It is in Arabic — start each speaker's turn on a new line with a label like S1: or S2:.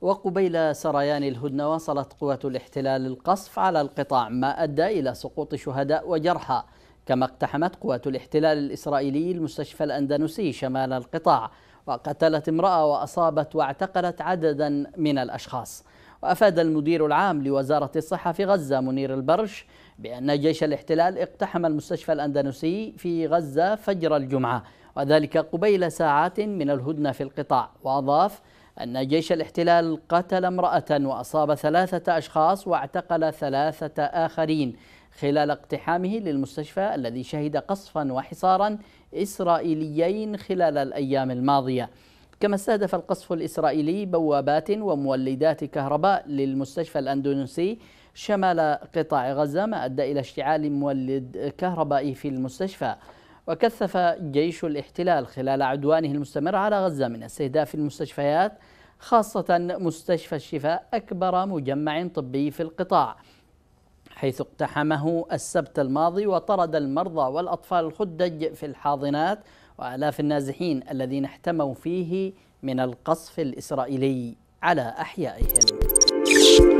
S1: وقبيل سريان الهدنة واصلت قوات الاحتلال القصف على القطاع ما أدى إلى سقوط شهداء وجرحى كما اقتحمت قوات الاحتلال الإسرائيلي المستشفى الأندلسي شمال القطاع وقتلت امرأة وأصابت واعتقلت عددا من الأشخاص وأفاد المدير العام لوزارة الصحة في غزة منير البرش بأن جيش الاحتلال اقتحم المستشفى الأندلسي في غزة فجر الجمعة وذلك قبيل ساعات من الهدنة في القطاع وأضاف أن جيش الاحتلال قتل امرأة وأصاب ثلاثة أشخاص واعتقل ثلاثة آخرين خلال اقتحامه للمستشفى الذي شهد قصفا وحصارا إسرائيليين خلال الأيام الماضية كما استهدف القصف الإسرائيلي بوابات ومولدات كهرباء للمستشفى الأندونيسي شمال قطاع غزة ما أدى إلى اشتعال مولد كهربائي في المستشفى وكثف جيش الاحتلال خلال عدوانه المستمر على غزة من استهداف المستشفيات خاصة مستشفى الشفاء أكبر مجمع طبي في القطاع حيث اقتحمه السبت الماضي وطرد المرضى والأطفال الخدج في الحاضنات وآلاف النازحين الذين احتموا فيه من القصف الإسرائيلي على أحيائهم